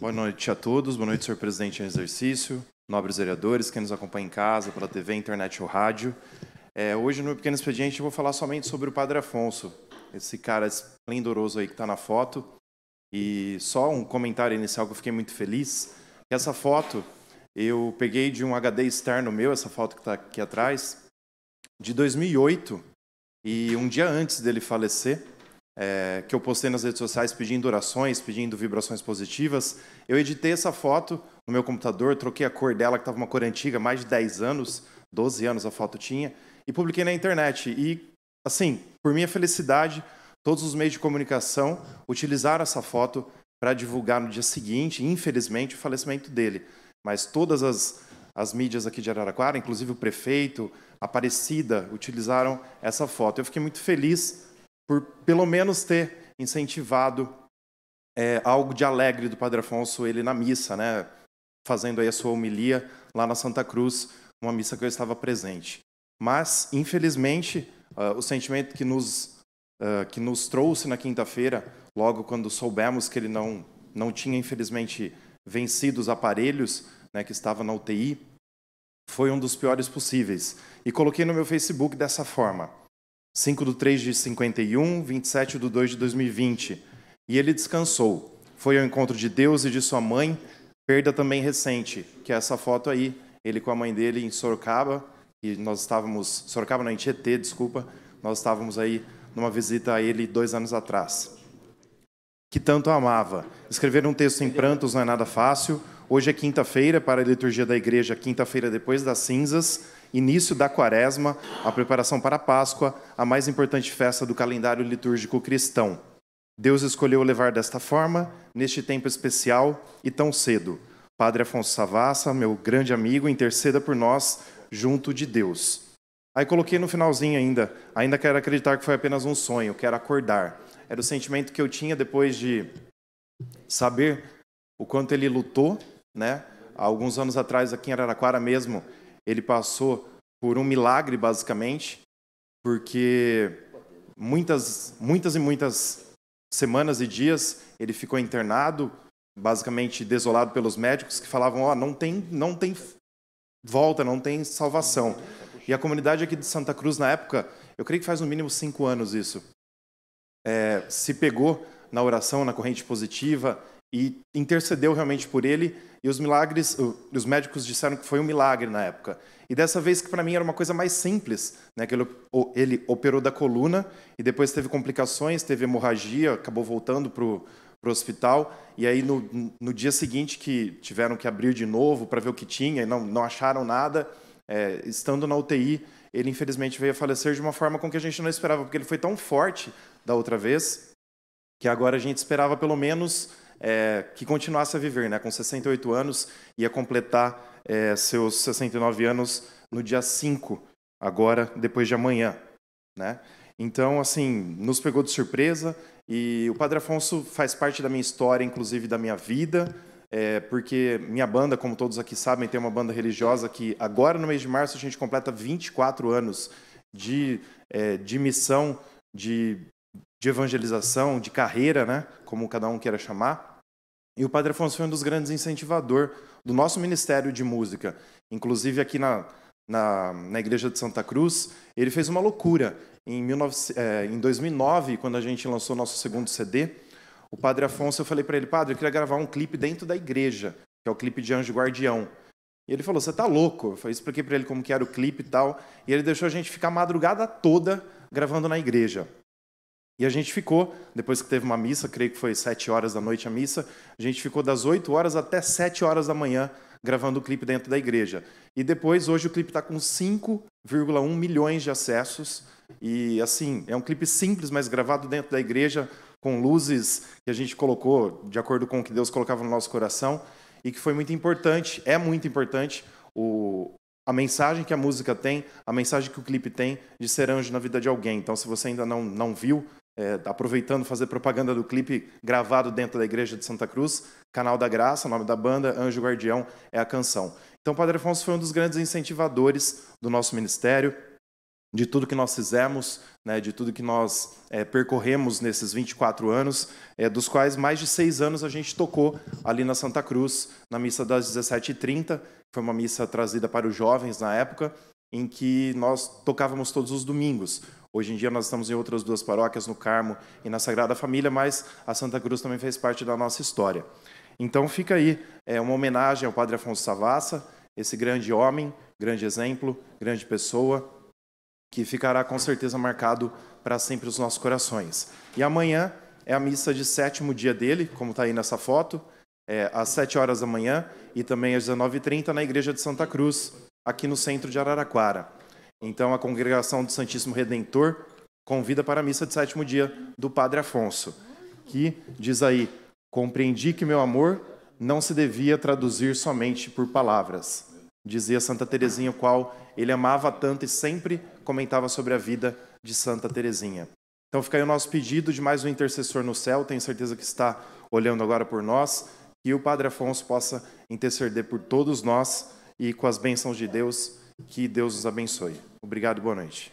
Boa noite a todos, boa noite, senhor presidente em exercício, nobres vereadores, quem nos acompanha em casa, pela TV, internet ou rádio. É, hoje, no Pequeno Expediente, eu vou falar somente sobre o Padre Afonso, esse cara esplendoroso aí que está na foto. E só um comentário inicial que eu fiquei muito feliz. Essa foto eu peguei de um HD externo meu, essa foto que está aqui atrás, de 2008. E um dia antes dele falecer, é, que eu postei nas redes sociais pedindo orações, pedindo vibrações positivas. Eu editei essa foto no meu computador, troquei a cor dela, que estava uma cor antiga, mais de 10 anos, 12 anos a foto tinha, e publiquei na internet. E, assim, por minha felicidade, todos os meios de comunicação utilizaram essa foto para divulgar no dia seguinte, infelizmente, o falecimento dele. Mas todas as, as mídias aqui de Araraquara, inclusive o prefeito, Aparecida, utilizaram essa foto. Eu fiquei muito feliz por pelo menos ter incentivado é, algo de alegre do Padre Afonso, ele na missa, né? Fazendo aí a sua homilia lá na Santa Cruz, uma missa que eu estava presente. Mas, infelizmente, uh, o sentimento que nos, uh, que nos trouxe na quinta-feira, logo quando soubemos que ele não, não tinha, infelizmente, vencido os aparelhos, né, que estava na UTI, foi um dos piores possíveis. E coloquei no meu Facebook dessa forma: 5 do 3 de 51, 27 do 2 de 2020. E ele descansou. Foi ao encontro de Deus e de sua mãe, perda também recente, que é essa foto aí, ele com a mãe dele em Sorocaba, e nós estávamos, Sorocaba não, em Tietê, desculpa, nós estávamos aí numa visita a ele dois anos atrás. Que tanto amava. Escrever um texto em prantos não é nada fácil. Hoje é quinta-feira, para a liturgia da igreja, quinta-feira depois das cinzas início da Quaresma, a preparação para a Páscoa, a mais importante festa do calendário litúrgico cristão. Deus escolheu levar desta forma, neste tempo especial e tão cedo. Padre Afonso Savassa, meu grande amigo, interceda por nós junto de Deus. Aí coloquei no finalzinho ainda, ainda quero acreditar que foi apenas um sonho, quero acordar. Era o sentimento que eu tinha depois de saber o quanto ele lutou, né? Há alguns anos atrás aqui em Araraquara mesmo, ele passou por um milagre, basicamente, porque muitas, muitas e muitas semanas e dias ele ficou internado, basicamente desolado pelos médicos que falavam: ó, oh, não tem, não tem volta, não tem salvação. E a comunidade aqui de Santa Cruz na época, eu creio que faz no mínimo cinco anos isso, é, se pegou na oração, na corrente positiva, e intercedeu realmente por ele. E os milagres, os médicos disseram que foi um milagre na época. E dessa vez que para mim era uma coisa mais simples, né? Que ele, ele operou da coluna e depois teve complicações, teve hemorragia, acabou voltando pro pro hospital. E aí no, no dia seguinte que tiveram que abrir de novo para ver o que tinha e não não acharam nada, é, estando na UTI, ele infelizmente veio a falecer de uma forma com que a gente não esperava, porque ele foi tão forte da outra vez que agora a gente esperava pelo menos é, que continuasse a viver, né? Com 68 anos, ia completar é, seus 69 anos no dia 5, agora, depois de amanhã, né? Então, assim, nos pegou de surpresa e o Padre Afonso faz parte da minha história, inclusive da minha vida, é, porque minha banda, como todos aqui sabem, tem uma banda religiosa que agora, no mês de março, a gente completa 24 anos de, é, de missão, de de evangelização, de carreira, né? como cada um queira chamar. E o Padre Afonso foi um dos grandes incentivadores do nosso Ministério de Música. Inclusive aqui na, na, na Igreja de Santa Cruz, ele fez uma loucura. Em, 19, é, eh, em 2009, quando a gente lançou nosso segundo CD, o Padre Afonso, eu falei para ele, Padre, eu queria gravar um clipe dentro da igreja, que é o clipe de Anjo Guardião. E ele falou, você tá louco? Eu expliquei para ele como que era o clipe e tal. E ele deixou a gente ficar a madrugada toda gravando na igreja. E a gente ficou, depois que teve uma missa, creio que foi sete horas da noite a missa, a gente ficou das oito horas até sete horas da manhã gravando o clipe dentro da igreja. E depois, hoje o clipe está com 5,1 milhões de acessos. E assim, é um clipe simples, mas gravado dentro da igreja, com luzes que a gente colocou de acordo com o que Deus colocava no nosso coração. E que foi muito importante, é muito importante o, a mensagem que a música tem, a mensagem que o clipe tem de ser anjo na vida de alguém. Então, se você ainda não, não viu, é, aproveitando fazer propaganda do clipe gravado dentro da igreja de Santa Cruz, Canal da Graça, o nome da banda, Anjo Guardião é a canção. Então, Padre Afonso foi um dos grandes incentivadores do nosso ministério, de tudo que nós fizemos, né, de tudo que nós é, percorremos nesses 24 anos, é, dos quais mais de seis anos a gente tocou ali na Santa Cruz, na missa das 17h30, foi uma missa trazida para os jovens na época, em que nós tocávamos todos os domingos. Hoje em dia nós estamos em outras duas paróquias, no Carmo e na Sagrada Família, mas a Santa Cruz também fez parte da nossa história. Então fica aí é, uma homenagem ao Padre Afonso Savassa, esse grande homem, grande exemplo, grande pessoa, que ficará com certeza marcado para sempre os nossos corações. E amanhã é a missa de sétimo dia dele, como está aí nessa foto, é, às sete horas da manhã e também às 19h30 na Igreja de Santa Cruz, aqui no centro de Araraquara. Então, a congregação do Santíssimo Redentor convida para a missa de sétimo dia do Padre Afonso, que diz aí: Compreendi que meu amor não se devia traduzir somente por palavras. Dizia Santa Teresinha, o qual ele amava tanto e sempre comentava sobre a vida de Santa Teresinha. Então fica aí o nosso pedido de mais um intercessor no céu, tenho certeza que está olhando agora por nós, que o Padre Afonso possa interceder por todos nós e com as bênçãos de Deus, que Deus nos abençoe. Obrigado, boa noite.